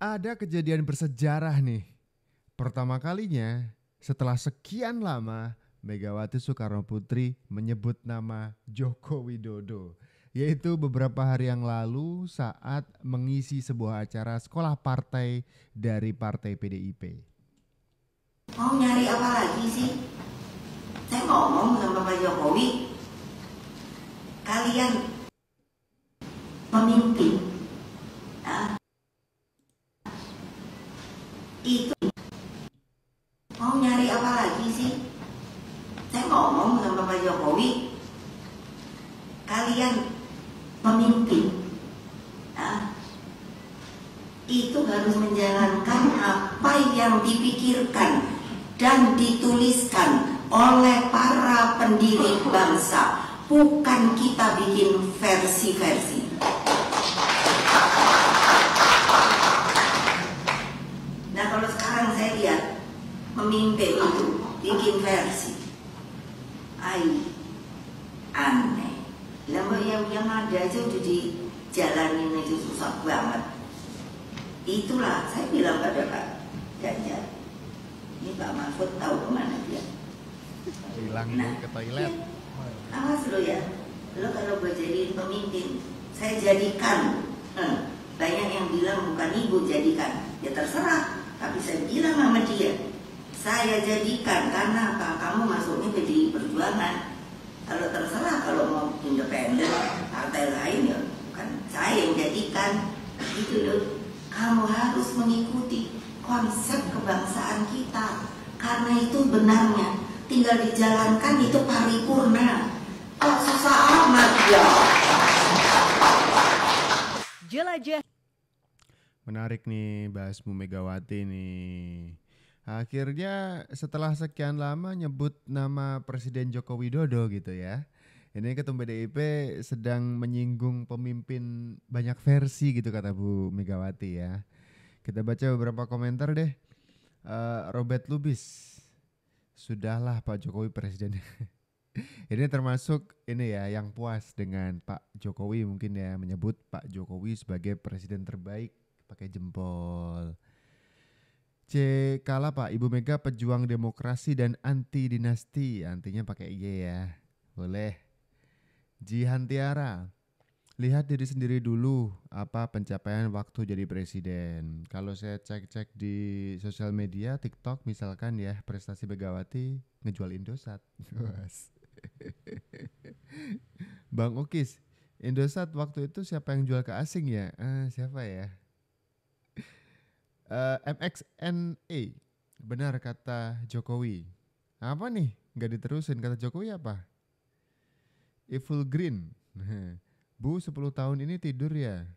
ada kejadian bersejarah nih. Pertama kalinya setelah sekian lama Megawati Soekarno Putri menyebut nama Joko Widodo yaitu beberapa hari yang lalu saat mengisi sebuah acara sekolah partai dari Partai PDIP. Mau nyari apa lagi sih? Saya ngomong sama Pak Jokowi, kalian pemimpin mau nyari apa lagi sih? Saya ngomong sama Pak Jokowi, kalian pemimpin ya, nah, itu harus menjalankan apa yang dipikirkan dan dituliskan oleh para pendiri bangsa, bukan kita bikin versi-versi. pemimpin itu bikin versi ai aneh lama yang yang ada aja udah dijalanin aja susah banget itulah saya bilang pada Pak Ganjar ini Pak Mahfud tahu kemana dia hilang nah, ke toilet iya. awas lo ya lo kalau gue jadi pemimpin saya jadikan hmm, banyak yang bilang bukan ibu jadikan ya terserah tapi saya bilang sama dia saya jadikan karena apa? Kamu masuknya jadi Perjuangan. Kalau terserah kalau mau independen partai lain ya bukan saya yang jadikan itu loh. Kamu harus mengikuti konsep kebangsaan kita karena itu benarnya tinggal dijalankan itu paripurna. Kok oh, susah amat ya? Jelajah. Menarik nih bahas Bu Megawati nih Akhirnya setelah sekian lama nyebut nama Presiden Joko Widodo gitu ya. Ini ketum PDIP sedang menyinggung pemimpin banyak versi gitu kata Bu Megawati ya. Kita baca beberapa komentar deh. Uh, Robert Lubis, sudahlah Pak Jokowi presiden. ini termasuk ini ya yang puas dengan Pak Jokowi mungkin ya menyebut Pak Jokowi sebagai presiden terbaik pakai jempol. C. Kala Pak, Ibu Mega pejuang demokrasi dan anti dinasti. Antinya pakai Y ya. Boleh. Jihan Tiara. Lihat diri sendiri dulu apa pencapaian waktu jadi presiden. Kalau saya cek-cek di sosial media, TikTok misalkan ya, prestasi Begawati ngejual Indosat. Bang Ukis, Indosat waktu itu siapa yang jual ke asing ya? Eh, siapa ya? Uh, eh, MXNA. E. benar kata Jokowi. Apa nih? Nggak diterusin kata Jokowi apa? Evil Green. Bu 10 tahun ini tidur ya?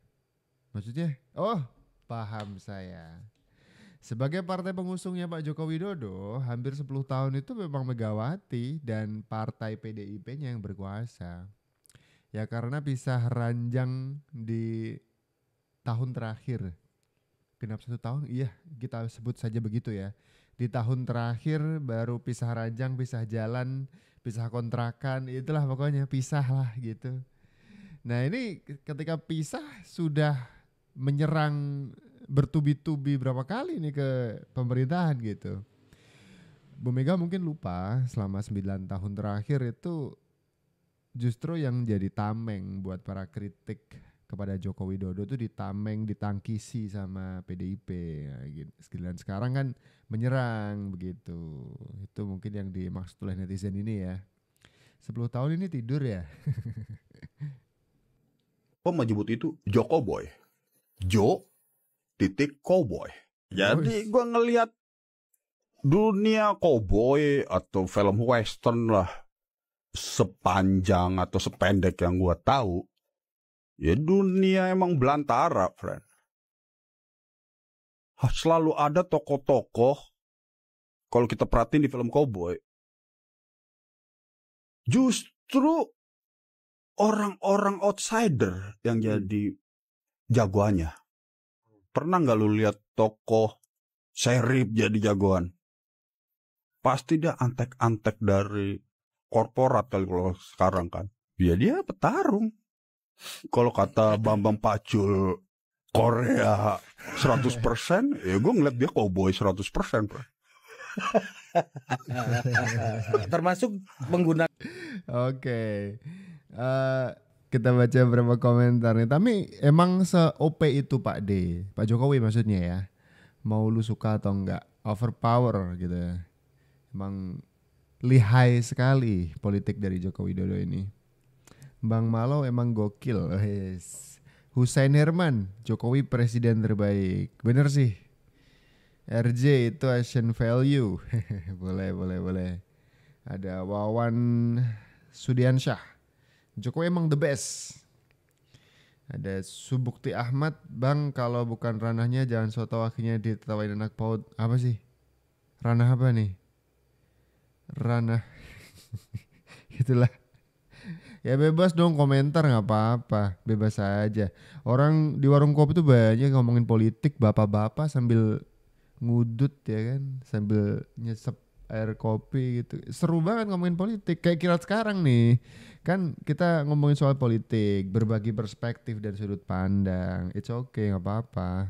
Maksudnya? Oh, paham saya. Sebagai partai pengusungnya Pak Joko Widodo, hampir 10 tahun itu memang Megawati dan partai PDIP-nya yang berkuasa. Ya karena pisah ranjang di tahun terakhir genap satu tahun, iya kita sebut saja begitu ya. Di tahun terakhir baru pisah ranjang, pisah jalan, pisah kontrakan, itulah pokoknya pisah lah gitu. Nah ini ketika pisah sudah menyerang bertubi-tubi berapa kali nih ke pemerintahan gitu. Bu Mega mungkin lupa selama 9 tahun terakhir itu justru yang jadi tameng buat para kritik kepada Joko Widodo tuh ditameng, ditangkisi sama PDIP. Ya, gitu. Nah, sekarang kan menyerang begitu. Itu mungkin yang dimaksud oleh netizen ini ya. 10 tahun ini tidur ya. Kok mau nyebut itu Joko Boy? Jo titik cowboy. Jadi gue ngelihat dunia cowboy atau film western lah sepanjang atau sependek yang gue tahu Ya dunia emang belantara, friend. Selalu ada tokoh-tokoh, kalau kita perhatiin di film cowboy, justru orang-orang outsider yang hmm. jadi jagoannya. Pernah nggak lu lihat tokoh serif jadi jagoan? Pasti dia antek-antek dari korporat kalau sekarang kan. Ya dia petarung kalau kata Bambang Pacul Korea 100% ya gue ngeliat dia cowboy 100% bro. Termasuk menggunakan Oke. Okay. Uh, eh, kita baca beberapa komentar nih. Tapi emang se-OP itu Pak D, Pak Jokowi maksudnya ya. Mau lu suka atau enggak, overpower gitu ya. Emang lihai sekali politik dari Jokowi Dodo ini. Bang Malo emang gokil. Yes. Husain Herman, Jokowi presiden terbaik. Bener sih. RJ itu Asian value. boleh, boleh, boleh. Ada Wawan Sudiansyah. Jokowi emang the best. Ada Subukti Ahmad, Bang kalau bukan ranahnya jangan soto akhirnya ditawain anak paut. Apa sih? Ranah apa nih? Ranah. Itulah ya bebas dong komentar nggak apa-apa bebas aja orang di warung kopi tuh banyak ngomongin politik bapak-bapak sambil ngudut ya kan sambil nyesep air kopi gitu seru banget ngomongin politik kayak kira sekarang nih kan kita ngomongin soal politik berbagi perspektif dan sudut pandang it's okay nggak apa-apa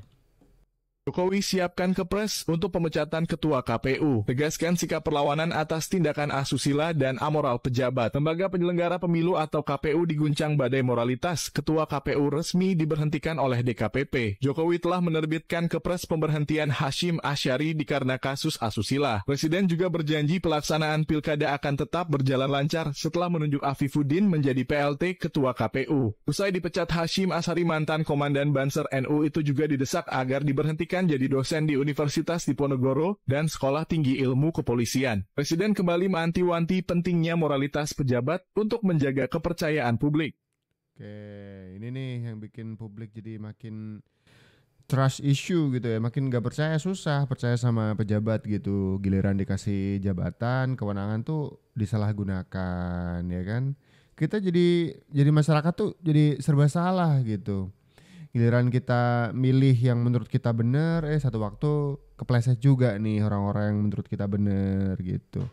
Jokowi siapkan kepres untuk pemecatan Ketua KPU, tegaskan sikap perlawanan atas tindakan asusila dan amoral pejabat. Lembaga penyelenggara pemilu atau KPU diguncang badai moralitas, Ketua KPU resmi diberhentikan oleh DKPP. Jokowi telah menerbitkan kepres pemberhentian Hashim Asyari dikarenakan kasus asusila. Presiden juga berjanji pelaksanaan pilkada akan tetap berjalan lancar setelah menunjuk Afifuddin menjadi PLT Ketua KPU. Usai dipecat Hashim Asari mantan Komandan Banser NU itu juga didesak agar diberhentikan pendidikan jadi dosen di Universitas Diponegoro dan Sekolah Tinggi Ilmu Kepolisian. Presiden kembali menganti wanti pentingnya moralitas pejabat untuk menjaga kepercayaan publik. Oke, ini nih yang bikin publik jadi makin trust issue gitu ya makin gak percaya susah percaya sama pejabat gitu giliran dikasih jabatan kewenangan tuh disalahgunakan ya kan kita jadi jadi masyarakat tuh jadi serba salah gitu giliran kita milih yang menurut kita benar, eh satu waktu kepleset juga nih orang-orang yang menurut kita benar gitu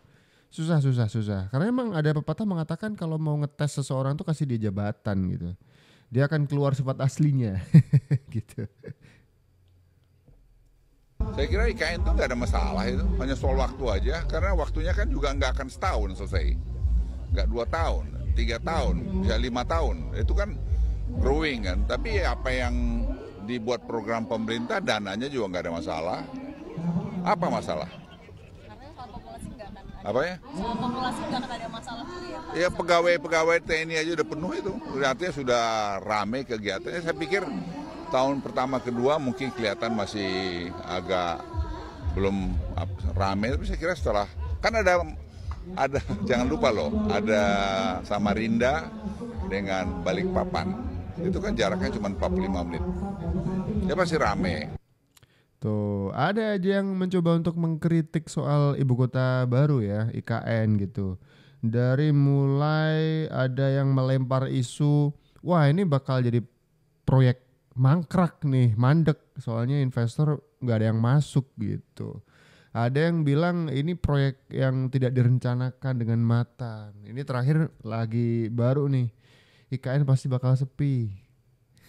susah susah susah karena emang ada pepatah mengatakan kalau mau ngetes seseorang tuh kasih dia jabatan gitu dia akan keluar sifat aslinya gitu saya kira IKN itu nggak ada masalah itu hanya soal waktu aja karena waktunya kan juga nggak akan setahun selesai nggak dua tahun tiga tahun ya lima tahun itu kan growing kan. Tapi apa yang dibuat program pemerintah dananya juga nggak ada masalah. Apa masalah? apa ya? ya. pegawai-pegawai TNI aja udah penuh itu. Artinya sudah rame kegiatannya. Saya pikir tahun pertama kedua mungkin kelihatan masih agak belum rame. Tapi saya kira setelah kan ada ada jangan lupa loh ada Samarinda dengan Balikpapan itu kan jaraknya cuma 45 menit dia pasti rame Tuh, ada aja yang mencoba untuk mengkritik soal ibu kota baru ya, IKN gitu. Dari mulai ada yang melempar isu, wah ini bakal jadi proyek mangkrak nih, mandek. Soalnya investor nggak ada yang masuk gitu. Ada yang bilang ini proyek yang tidak direncanakan dengan matang. Ini terakhir lagi baru nih IKN pasti bakal sepi.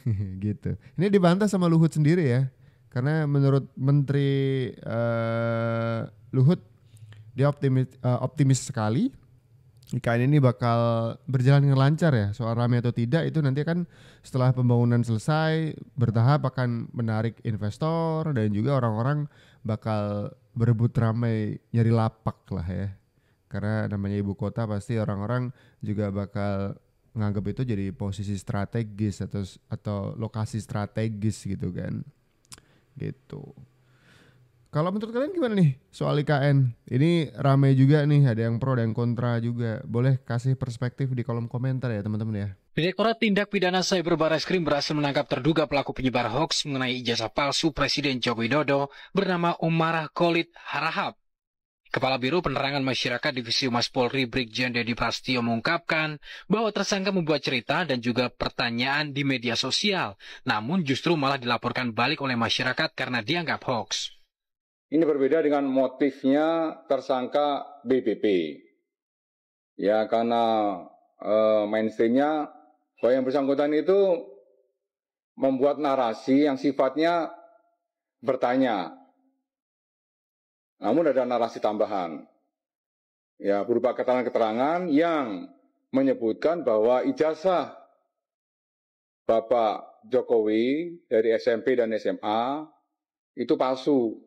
gitu. Ini dibantah sama Luhut sendiri ya. Karena menurut Menteri uh, Luhut dia optimis uh, optimis sekali IKN ini bakal berjalan dengan lancar ya soal rame atau tidak itu nanti kan setelah pembangunan selesai bertahap akan menarik investor dan juga orang-orang bakal berebut ramai nyari lapak lah ya karena namanya ibu kota pasti orang-orang juga bakal nganggap itu jadi posisi strategis atau atau lokasi strategis gitu kan gitu kalau menurut kalian gimana nih soal IKN ini rame juga nih ada yang pro ada yang kontra juga boleh kasih perspektif di kolom komentar ya teman-teman ya Direktorat Tindak Pidana Cyber Krim berhasil menangkap terduga pelaku penyebar hoax mengenai ijazah palsu Presiden Joko Widodo bernama Umarah Khalid Harahap Kepala Biro Penerangan Masyarakat Divisi Humas Polri Brigjen Dedi Prastio mengungkapkan bahwa tersangka membuat cerita dan juga pertanyaan di media sosial, namun justru malah dilaporkan balik oleh masyarakat karena dianggap hoax. Ini berbeda dengan motifnya tersangka BPP. Ya karena e, mainstreamnya bahwa yang bersangkutan itu membuat narasi yang sifatnya bertanya namun ada narasi tambahan. Ya, berupa keterangan-keterangan yang menyebutkan bahwa ijazah Bapak Jokowi dari SMP dan SMA itu palsu.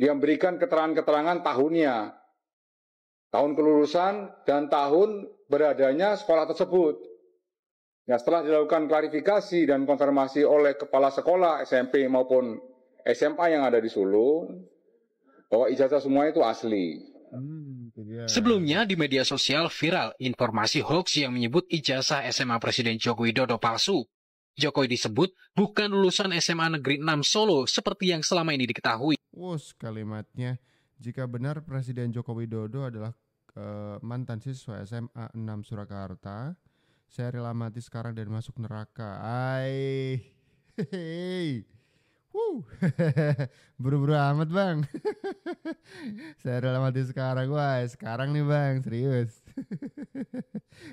Dia memberikan keterangan-keterangan tahunnya, tahun kelulusan dan tahun beradanya sekolah tersebut. Ya, setelah dilakukan klarifikasi dan konfirmasi oleh kepala sekolah SMP maupun SMA yang ada di Solo, bahwa ijazah semua itu asli. Hmm, Sebelumnya di media sosial viral informasi hoax yang menyebut ijazah SMA Presiden Joko Widodo palsu. Jokowi disebut bukan lulusan SMA Negeri 6 Solo seperti yang selama ini diketahui. Wus kalimatnya, jika benar Presiden Joko Widodo adalah e, mantan siswa SMA 6 Surakarta, saya rela mati sekarang dan masuk neraka. Hai. Wuh, buru-buru amat bang. Saya rela mati sekarang gua. sekarang nih bang, serius.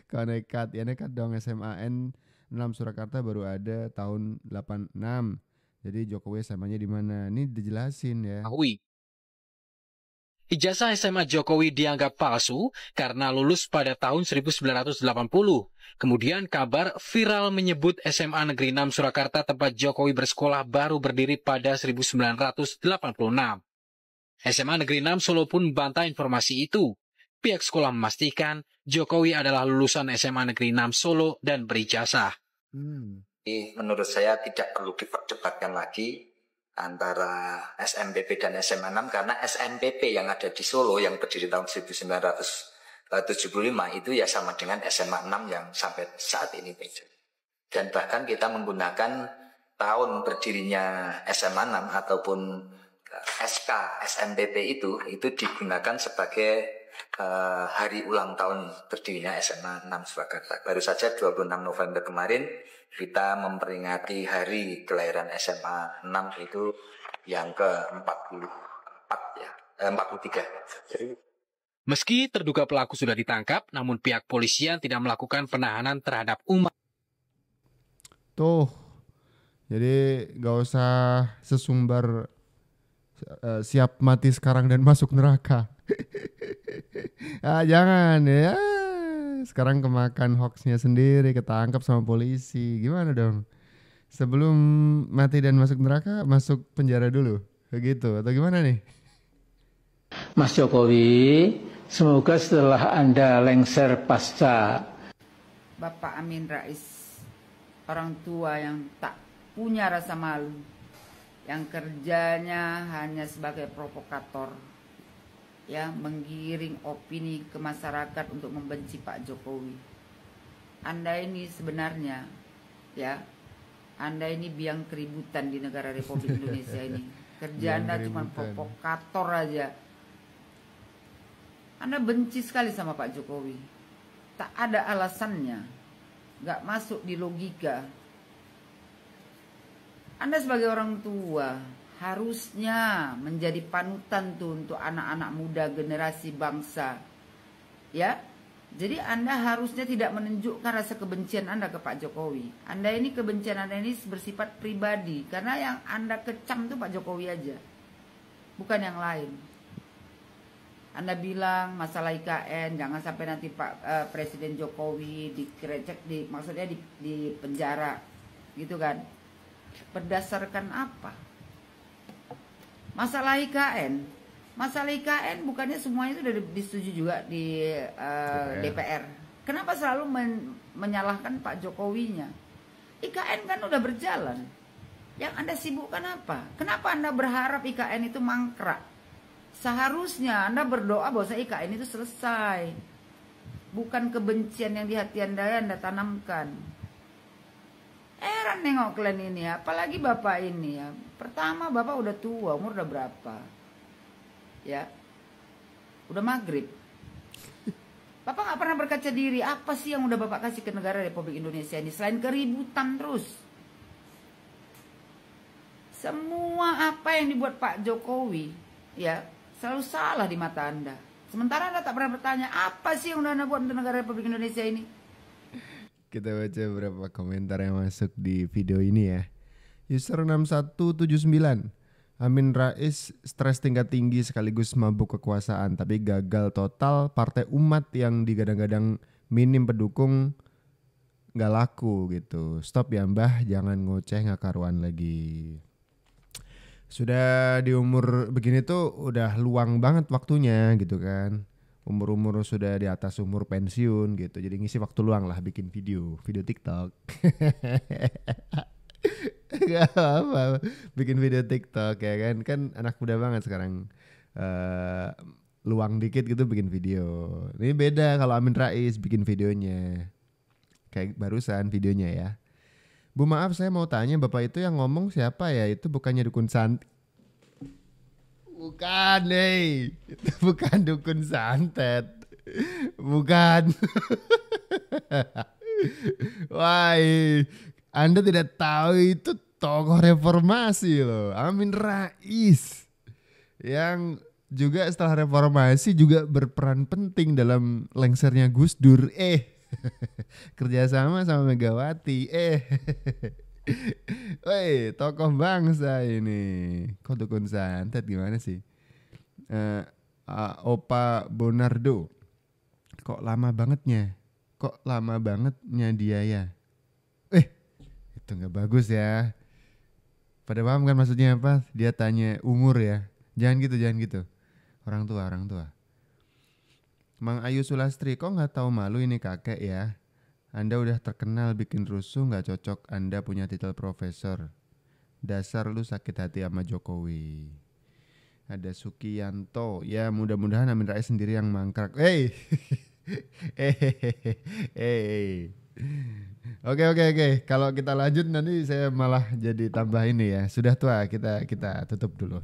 Kau nekat, ya nekat dong SMAN 6 Surakarta baru ada tahun 86. Jadi Jokowi samanya di mana? Ini dijelasin ya. Ahui. Ijazah SMA Jokowi dianggap palsu karena lulus pada tahun 1980. Kemudian kabar viral menyebut SMA Negeri 6 Surakarta tempat Jokowi bersekolah baru berdiri pada 1986. SMA Negeri 6 Solo pun bantah informasi itu. Pihak sekolah memastikan Jokowi adalah lulusan SMA Negeri 6 Solo dan berijazah. Hmm. Menurut saya tidak perlu diperdebatkan lagi antara SMPP dan SMA 6 karena SMPP yang ada di Solo yang berdiri tahun 1975 itu ya sama dengan SMA 6 yang sampai saat ini dan bahkan kita menggunakan tahun berdirinya SMA 6 ataupun SK SMPP itu itu digunakan sebagai uh, hari ulang tahun terdirinya SMA 6 Surakarta. Baru saja 26 November kemarin kita memperingati hari kelahiran SMA 6 itu yang ke-44 ya, eh, 43. Meski terduga pelaku sudah ditangkap, namun pihak polisian tidak melakukan penahanan terhadap umat. Tuh, jadi gak usah sesumbar uh, siap mati sekarang dan masuk neraka. ah jangan ya. Sekarang kemakan hoaxnya sendiri, ketangkap sama polisi. Gimana dong? Sebelum mati dan masuk neraka, masuk penjara dulu. Begitu atau gimana nih? Mas Jokowi, semoga setelah Anda lengser pasca Bapak Amin Rais, orang tua yang tak punya rasa malu, yang kerjanya hanya sebagai provokator ya menggiring opini ke masyarakat untuk membenci Pak Jokowi. Anda ini sebenarnya ya Anda ini biang keributan di negara Republik Indonesia ini. Kerja Anda cuma provokator aja. Anda benci sekali sama Pak Jokowi. Tak ada alasannya. Gak masuk di logika. Anda sebagai orang tua, harusnya menjadi panutan tuh untuk anak-anak muda generasi bangsa. Ya. Jadi Anda harusnya tidak menunjukkan rasa kebencian Anda ke Pak Jokowi. Anda ini kebencian Anda ini bersifat pribadi karena yang Anda kecam tuh Pak Jokowi aja. Bukan yang lain. Anda bilang masalah IKN jangan sampai nanti Pak eh, Presiden Jokowi dikerecek di maksudnya di, di penjara gitu kan. Berdasarkan apa? Masalah IKN, masalah IKN bukannya semuanya itu sudah disetujui juga di uh, eh, DPR. DPR. Kenapa selalu men menyalahkan Pak Jokowinya? IKN kan udah berjalan. Yang Anda sibukkan apa? Kenapa Anda berharap IKN itu mangkrak? Seharusnya Anda berdoa bahwa IKN itu selesai. Bukan kebencian yang di hati Anda yang Anda tanamkan heran nengok kalian ini ya, apalagi bapak ini ya. Pertama bapak udah tua, umur udah berapa? Ya, udah maghrib. Bapak nggak pernah berkaca diri, apa sih yang udah bapak kasih ke negara Republik Indonesia ini selain keributan terus? Semua apa yang dibuat Pak Jokowi, ya selalu salah di mata anda. Sementara anda tak pernah bertanya apa sih yang udah anda buat untuk negara Republik Indonesia ini? Kita baca beberapa komentar yang masuk di video ini ya. User 6179. Amin Rais stres tingkat tinggi sekaligus mabuk kekuasaan tapi gagal total partai umat yang digadang-gadang minim pendukung nggak laku gitu. Stop ya Mbah, jangan ngoceh nggak karuan lagi. Sudah di umur begini tuh udah luang banget waktunya gitu kan umur-umur sudah di atas umur pensiun gitu. Jadi ngisi waktu luang lah bikin video, video TikTok. Gak apa-apa, bikin video TikTok ya kan. Kan anak muda banget sekarang. Uh, luang dikit gitu bikin video. Ini beda kalau Amin Rais bikin videonya. Kayak barusan videonya ya. Bu maaf saya mau tanya bapak itu yang ngomong siapa ya? Itu bukannya dukun Sant? Bukan, nih. Bukan dukun santet. Bukan. Wah, Anda tidak tahu itu tokoh reformasi loh. Amin Rais. Yang juga setelah reformasi juga berperan penting dalam lengsernya Gus Dur. Eh, kerjasama sama Megawati. Eh. Woi, tokoh bangsa ini. Kok dukun santet gimana sih? Uh, uh, Opa Bonardo. Kok lama bangetnya? Kok lama bangetnya dia ya? Eh, itu nggak bagus ya. Pada paham kan maksudnya apa? Dia tanya umur ya. Jangan gitu, jangan gitu. Orang tua, orang tua. Mang Ayu Sulastri, kok nggak tahu malu ini kakek ya? Anda udah terkenal bikin rusuh nggak cocok Anda punya titel profesor. Dasar lu sakit hati sama Jokowi. Ada Sukiyanto. Ya mudah-mudahan Amin Rais sendiri yang mangkrak. Hey. hey. Oke oke oke. Kalau kita lanjut nanti saya malah jadi tambah ini ya. Sudah tua kita kita tutup dulu.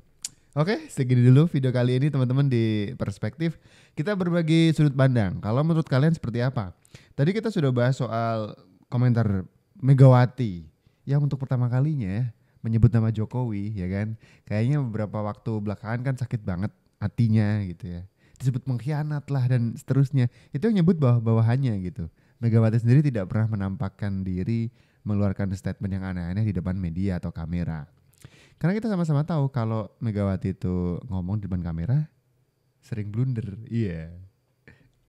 Oke, segini dulu video kali ini teman-teman di perspektif. Kita berbagi sudut pandang. Kalau menurut kalian seperti apa? Tadi kita sudah bahas soal komentar Megawati yang untuk pertama kalinya menyebut nama Jokowi ya kan. Kayaknya beberapa waktu belakangan kan sakit banget hatinya gitu ya. Disebut mengkhianat lah dan seterusnya. Itu yang nyebut bawah-bawahannya gitu. Megawati sendiri tidak pernah menampakkan diri mengeluarkan statement yang aneh-aneh di depan media atau kamera. Karena kita sama-sama tahu kalau Megawati itu ngomong di depan kamera sering blunder. Iya. Yeah.